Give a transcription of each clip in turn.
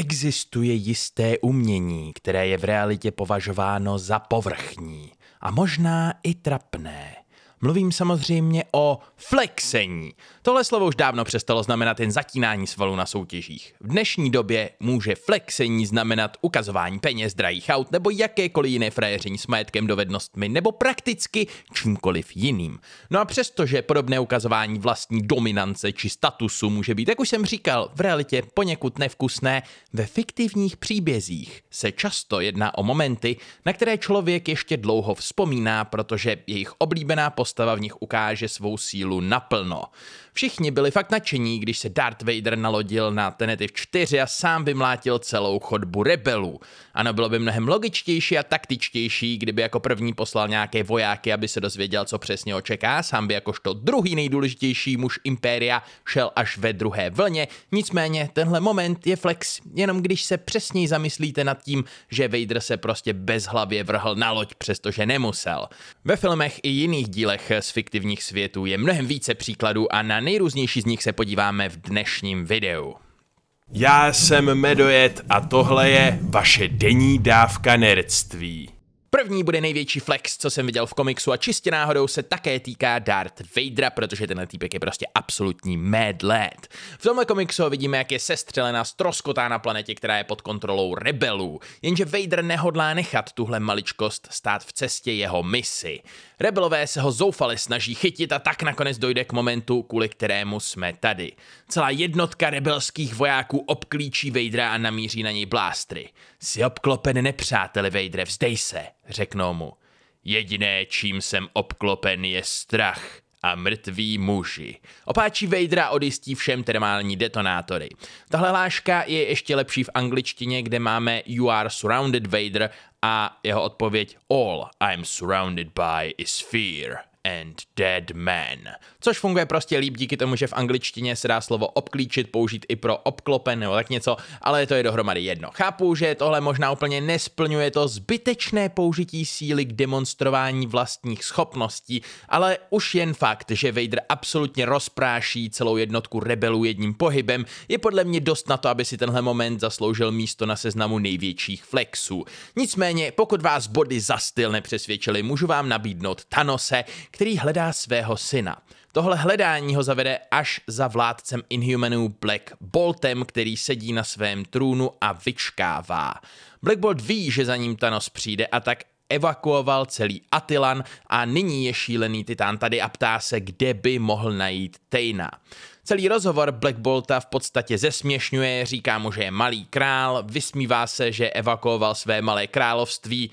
existuje jisté umění, které je v realitě považováno za povrchní a možná i trapné. Mluvím samozřejmě o flexení. Tohle slovo už dávno přestalo znamenat jen zatínání svalů na soutěžích. V dnešní době může flexení znamenat ukazování peněz, drahých aut nebo jakékoliv jiné frajeření s majetkem, dovednostmi nebo prakticky čímkoliv jiným. No a přestože podobné ukazování vlastní dominance či statusu může být, jak už jsem říkal, v realitě poněkud nevkusné, ve fiktivních příbězích se často jedná o momenty, na které člověk ještě dlouho vzpomíná, protože jejich oblíbená postava postava v nich ukáže svou sílu naplno. Všichni byli fakt nadšení, když se Darth Vader nalodil na Tenetiv 4 a sám vymlátil celou chodbu rebelů. Ano, bylo by mnohem logičtější a taktičtější, kdyby jako první poslal nějaké vojáky, aby se dozvěděl, co přesně ho čeká, sám by jakožto druhý nejdůležitější muž Impéria šel až ve druhé vlně, nicméně tenhle moment je flex, jenom když se přesněji zamyslíte nad tím, že Vader se prostě bezhlavě vrhl na loď, přestože nemusel. Ve filmech i jiných dílech z fiktivních světů je mnohem více příkladů a na nejrůznější z nich se podíváme v dnešním videu. Já jsem Medojet a tohle je vaše denní dávka nerdství. První bude největší flex, co jsem viděl v komiksu a čistě náhodou se také týká Darth Vadera, protože tenhle týpek je prostě absolutní mad lad. V tomhle komiksu vidíme, jak je sestřelena stroskotá na planetě, která je pod kontrolou rebelů, jenže Vader nehodlá nechat tuhle maličkost stát v cestě jeho misi. Rebelové se ho zoufale snaží chytit a tak nakonec dojde k momentu, kvůli kterému jsme tady. Celá jednotka rebelských vojáků obklíčí Vadera a namíří na něj blástry. Jsi obklopen nepřáteli, Vejdre, vzdej se, řeknou mu. Jediné, čím jsem obklopen, je strach a mrtví muži. Opáčí Vejdra odjistí všem termální detonátory. Tahle láška je ještě lepší v angličtině, kde máme You are surrounded, Vader, a jeho odpověď All I'm surrounded by is fear and Dead Man, což funguje prostě líp díky tomu, že v angličtině se dá slovo obklíčit použít i pro obklopen nebo tak něco, ale to je dohromady jedno. Chápu, že tohle možná úplně nesplňuje to zbytečné použití síly k demonstrování vlastních schopností, ale už jen fakt, že Vader absolutně rozpráší celou jednotku rebelů jedním pohybem, je podle mě dost na to, aby si tenhle moment zasloužil místo na seznamu největších flexů. Nicméně, pokud vás body za styl nepřesvědčili, můžu vám nabídnout Thanose, který hledá svého syna. Tohle hledání ho zavede až za vládcem Inhumanů Black Boltem, který sedí na svém trůnu a vyčkává. Black Bolt ví, že za ním Thanos přijde a tak evakuoval celý Atilan a nyní je šílený titán tady a ptá se, kde by mohl najít Tejna. Celý rozhovor Black Bolta v podstatě zesměšňuje, říká mu, že je malý král, vysmívá se, že evakuoval své malé království,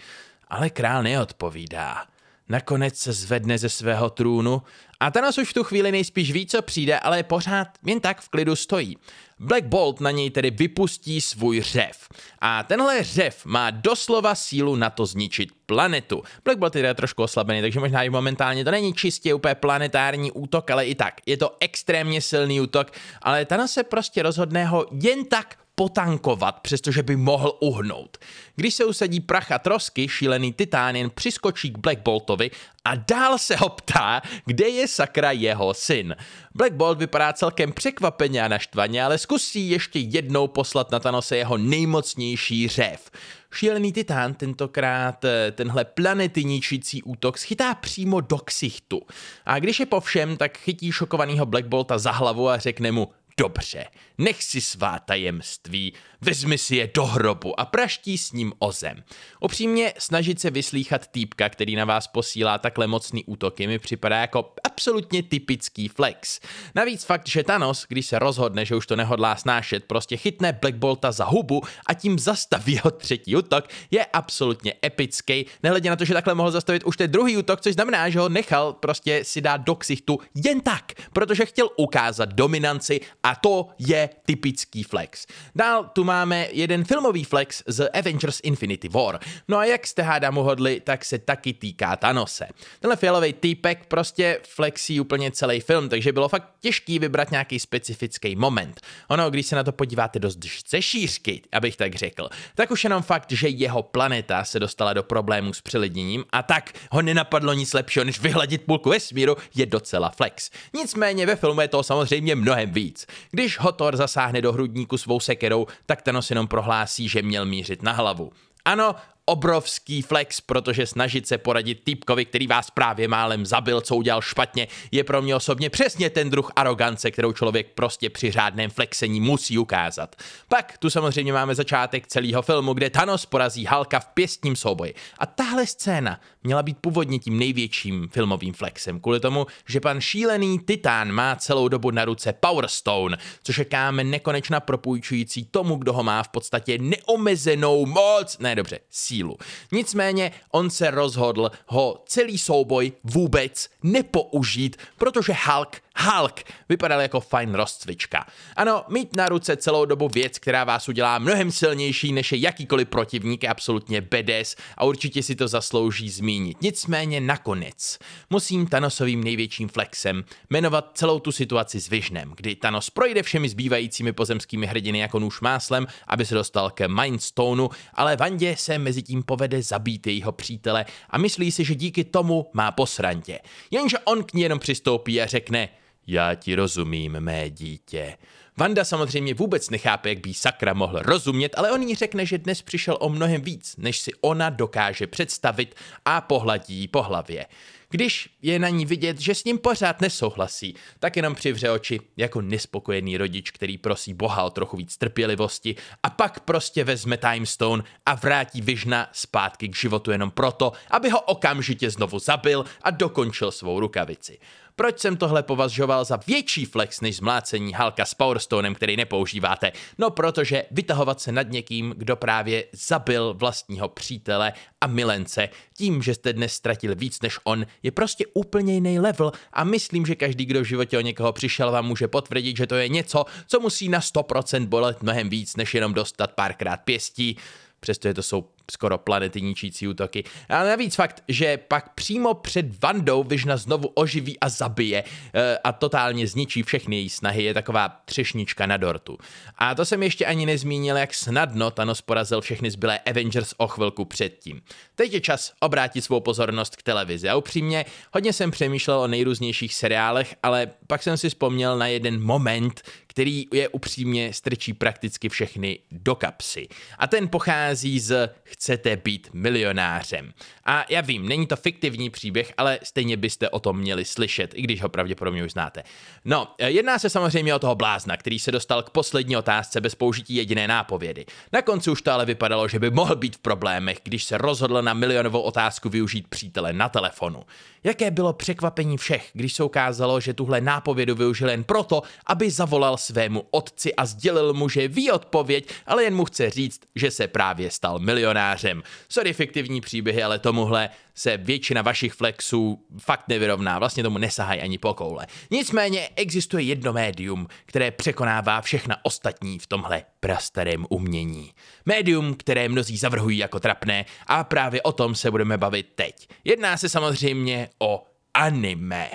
ale král neodpovídá nakonec se zvedne ze svého trůnu a Thanos už v tu chvíli nejspíš ví, co přijde, ale pořád jen tak v klidu stojí. Black Bolt na něj tedy vypustí svůj řev. A tenhle řev má doslova sílu na to zničit planetu. Black Bolt je teda trošku oslabený, takže možná i momentálně to není čistě úplně planetární útok, ale i tak. Je to extrémně silný útok, ale Thanos se prostě rozhodne ho jen tak potankovat, přestože by mohl uhnout. Když se usadí pracha trosky, šílený titán jen přiskočí k Black Boltovi a dál se ho ptá, kde je sakra jeho syn. Black Bolt vypadá celkem překvapeně a naštvaně, ale zkusí ještě jednou poslat na Thanose jeho nejmocnější řev. Šílený titán tentokrát eh, tenhle planety ničící útok schytá přímo do ksichtu. A když je po všem, tak chytí šokovaného Black Bolta za hlavu a řekne mu Dobře, nech si svá tajemství, vezmi si je do hrobu a praští s ním ozem. Upřímně snažit se vyslýchat týpka, který na vás posílá takhle mocný útoky, mi připadá jako absolutně typický flex. Navíc fakt, že Thanos, když se rozhodne, že už to nehodlá snášet, prostě chytne Black Bolta za hubu a tím zastaví jeho třetí útok, je absolutně epický, nehledě na to, že takhle mohl zastavit už ten druhý útok, což znamená, že ho nechal prostě si dát do ksichtu jen tak, protože chtěl ukázat dominanci a to je typický flex. Dál tu máme jeden filmový flex z Avengers Infinity War. No a jak jste hádám uhodli, tak se taky týká Thanose. Tenhle fialový týpek prostě flexí úplně celý film, takže bylo fakt těžký vybrat nějaký specifický moment. Ono, když se na to podíváte dost ze šířky, abych tak řekl, tak už jenom fakt, že jeho planeta se dostala do problémů s přelidněním a tak ho nenapadlo nic lepšího, než vyhladit půlku vesmíru, je docela flex. Nicméně ve filmu je toho samozřejmě mnohem víc. Když Hotor zasáhne do hrudníku svou sekerou, tak Thanos jenom prohlásí, že měl mířit na hlavu. Ano, obrovský flex, protože snažit se poradit týpkovi, který vás právě málem zabil, co udělal špatně, je pro mě osobně přesně ten druh arogance, kterou člověk prostě při řádném flexení musí ukázat. Pak tu samozřejmě máme začátek celého filmu, kde Thanos porazí Halka v pěstním souboji. A tahle scéna měla být původně tím největším filmovým flexem, kvůli tomu, že pan šílený titán má celou dobu na ruce Power Stone, což je kámen nekonečna propůjčující tomu, kdo ho má v podstatě neomezenou moc, ne dobře, Sí sílu. Nicméně on se rozhodl ho celý souboj vůbec nepoužít, protože Hulk Hulk vypadal jako fajn rozcvička. Ano, mít na ruce celou dobu věc, která vás udělá mnohem silnější než je jakýkoliv protivník, je absolutně bedes a určitě si to zaslouží zmínit. Nicméně nakonec musím Thanosovým největším flexem jmenovat celou tu situaci s Visionem, kdy Thanos projde všemi zbývajícími pozemskými hrdiny jako nůž máslem, aby se dostal ke Mindstoneu, ale Vandě se mezi tím povede zabít jejího přítele a myslí si, že díky tomu má posrantě. Jenže on k ní jenom přistoupí a řekne – já ti rozumím, mé dítě. Vanda samozřejmě vůbec nechápe, jak by sakra mohl rozumět, ale on jí řekne, že dnes přišel o mnohem víc, než si ona dokáže představit a pohladí po hlavě. Když je na ní vidět, že s ním pořád nesouhlasí, tak jenom přivře oči jako nespokojený rodič, který prosí Boha o trochu víc trpělivosti a pak prostě vezme Time Stone a vrátí Vyžna zpátky k životu jenom proto, aby ho okamžitě znovu zabil a dokončil svou rukavici proč jsem tohle považoval za větší flex než zmlácení Halka s Powerstonem, který nepoužíváte? No protože vytahovat se nad někým, kdo právě zabil vlastního přítele a milence, tím, že jste dnes ztratil víc než on, je prostě úplně jiný level a myslím, že každý, kdo v životě o někoho přišel, vám může potvrdit, že to je něco, co musí na 100% bolet mnohem víc, než jenom dostat párkrát pěstí, přestože to jsou skoro planety ničící útoky. A navíc fakt, že pak přímo před Vandou Vyžna znovu oživí a zabije e, a totálně zničí všechny její snahy, je taková třešnička na dortu. A to jsem ještě ani nezmínil, jak snadno Thanos porazil všechny zbylé Avengers o chvilku předtím. Teď je čas obrátit svou pozornost k televizi a upřímně, hodně jsem přemýšlel o nejrůznějších seriálech, ale pak jsem si vzpomněl na jeden moment, který je upřímně strčí prakticky všechny do kapsy. A ten pochází z Chcete být milionářem. A já vím, není to fiktivní příběh, ale stejně byste o tom měli slyšet, i když ho pravděpodobně už znáte. No, jedná se samozřejmě o toho blázna, který se dostal k poslední otázce bez použití jediné nápovědy. Na konci už to ale vypadalo, že by mohl být v problémech, když se rozhodl na milionovou otázku využít přítele na telefonu. Jaké bylo překvapení všech, když se ukázalo, že tuhle nápovědu využil jen proto, aby zavolal svému otci a sdělil mu, že ví odpověď, ale jen mu chce říct, že se právě stal milionářem. Sorry fiktivní příběhy, ale tomuhle se většina vašich flexů fakt nevyrovná, vlastně tomu nesahají ani po koule. Nicméně existuje jedno médium, které překonává všechna ostatní v tomhle prastarém umění. Médium, které mnozí zavrhují jako trapné a právě o tom se budeme bavit teď. Jedná se samozřejmě o anime.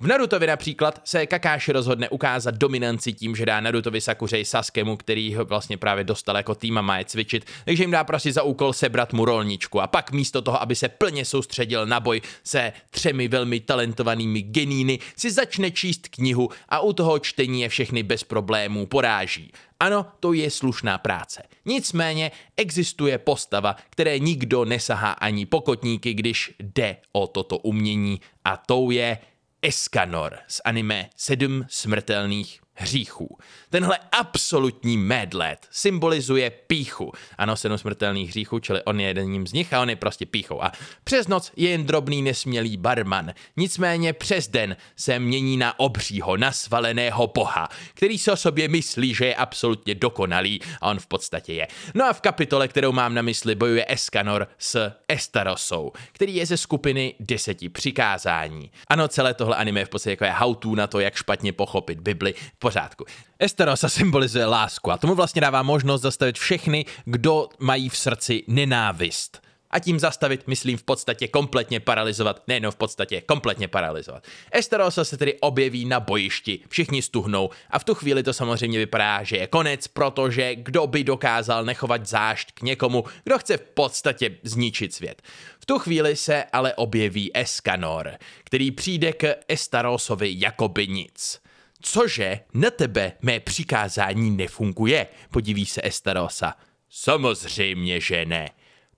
V Narutovi například se Kakáši rozhodne ukázat dominanci tím, že dá Narutovi Sakurai Saskemu, který ho vlastně právě dostal jako tým a má je cvičit, takže jim dá prostě za úkol sebrat mu rolničku a pak místo toho, aby se plně soustředil na boj se třemi velmi talentovanými geníny, si začne číst knihu a u toho čtení je všechny bez problémů poráží. Ano, to je slušná práce. Nicméně existuje postava, které nikdo nesahá ani pokotníky, když jde o toto umění a tou je Escanor z anime Sedm smrtelných hříchů. Tenhle absolutní medlet symbolizuje píchu. Ano, sedm smrtelných hříchů, čili on je jedním z nich a on je prostě píchou. A přes noc je jen drobný nesmělý barman. Nicméně přes den se mění na obřího, nasvaleného boha, který se o sobě myslí, že je absolutně dokonalý a on v podstatě je. No a v kapitole, kterou mám na mysli, bojuje Escanor s Estarosou, který je ze skupiny deseti přikázání. Ano, celé tohle anime je v podstatě jako je how to na to, jak špatně pochopit Bibli. V pořádku. Estarosa symbolizuje lásku a tomu vlastně dává možnost zastavit všechny, kdo mají v srdci nenávist a tím zastavit, myslím v podstatě kompletně paralizovat, nejenom v podstatě kompletně paralizovat. Esterosa se tedy objeví na bojišti, všichni stuhnou a v tu chvíli to samozřejmě vypadá, že je konec, protože kdo by dokázal nechovat zášť k někomu, kdo chce v podstatě zničit svět. V tu chvíli se ale objeví Eskanor, který přijde k Estarosovi jako by nic. Cože, na tebe mé přikázání nefunguje, podíví se Estarosa. Samozřejmě, že ne.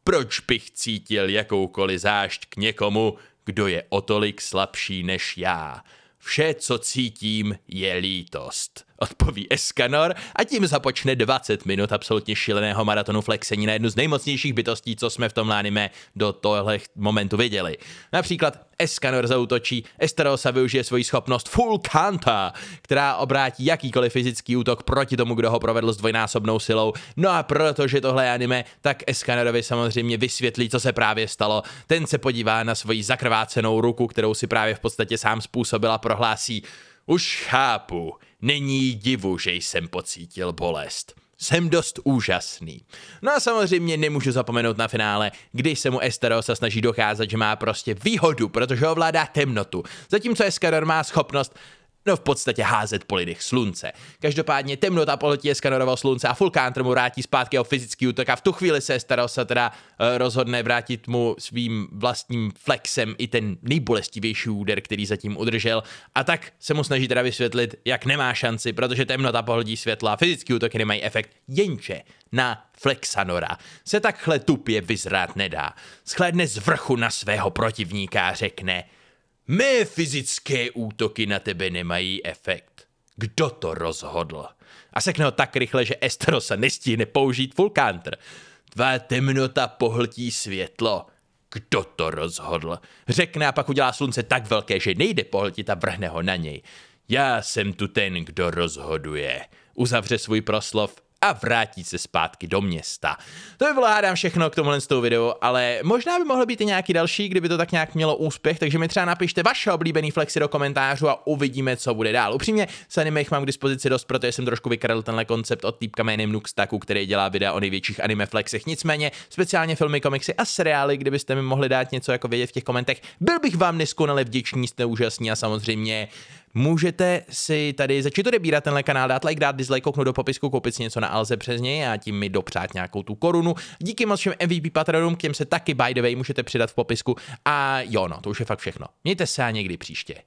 Proč bych cítil jakoukoliv zášť k někomu, kdo je o tolik slabší než já? Vše, co cítím, je lítost odpoví Eskanor a tím započne 20 minut absolutně šíleného maratonu flexení na jednu z nejmocnějších bytostí, co jsme v tom anime do tohle momentu viděli. Například Eskanor zautočí, Esterosa využije svoji schopnost Full Kanta, která obrátí jakýkoliv fyzický útok proti tomu, kdo ho provedl s dvojnásobnou silou. No a protože tohle je anime, tak Eskanorovi samozřejmě vysvětlí, co se právě stalo. Ten se podívá na svoji zakrvácenou ruku, kterou si právě v podstatě sám způsobila, prohlásí už chápu, není divu, že jsem pocítil bolest. Jsem dost úžasný. No a samozřejmě nemůžu zapomenout na finále, když se mu Esterosa snaží dokázat, že má prostě výhodu, protože ovládá temnotu, zatímco Escador má schopnost No v podstatě házet po lidech slunce. Každopádně temnota po letě skanoroval slunce a Fulkántr mu vrátí zpátky o fyzický útok a v tu chvíli se Starosa teda eh, rozhodne vrátit mu svým vlastním flexem i ten nejbolestivější úder, který zatím udržel. A tak se mu snaží teda vysvětlit, jak nemá šanci, protože temnota pohledí světla a fyzický útoky nemají efekt, jenže na Flexanora se takhle tupě vyzrát nedá. Schlédne z vrchu na svého protivníka a řekne – Mé fyzické útoky na tebe nemají efekt. Kdo to rozhodl? A sekne ho tak rychle, že Estero se nestihne použít full counter. Tvá temnota pohltí světlo. Kdo to rozhodl? Řekne a pak udělá slunce tak velké, že nejde pohltit a vrhne ho na něj. Já jsem tu ten, kdo rozhoduje. Uzavře svůj proslov a vrátit se zpátky do města. To by bylo hádám všechno k tomhle z toho videu, ale možná by mohlo být i nějaký další, kdyby to tak nějak mělo úspěch, takže mi třeba napište vaše oblíbený flexy do komentářů a uvidíme, co bude dál. Upřímně, s anime mám k dispozici dost, protože jsem trošku vykradl tenhle koncept od týpka jménem Nuxtaku, který dělá videa o největších anime flexech. Nicméně, speciálně filmy, komiksy a seriály, kdybyste mi mohli dát něco jako vědět v těch komentech, byl bych vám neskonale vděčný, jste úžasní a samozřejmě Můžete si tady začít odebírat tenhle kanál, dát like, dát dislike, kouknout do popisku, koupit si něco na Alze přes něj a tím mi dopřát nějakou tu korunu. Díky moc všem MVP patronům, těm se taky by the way můžete přidat v popisku. A jo, no, to už je fakt všechno. Mějte se a někdy příště.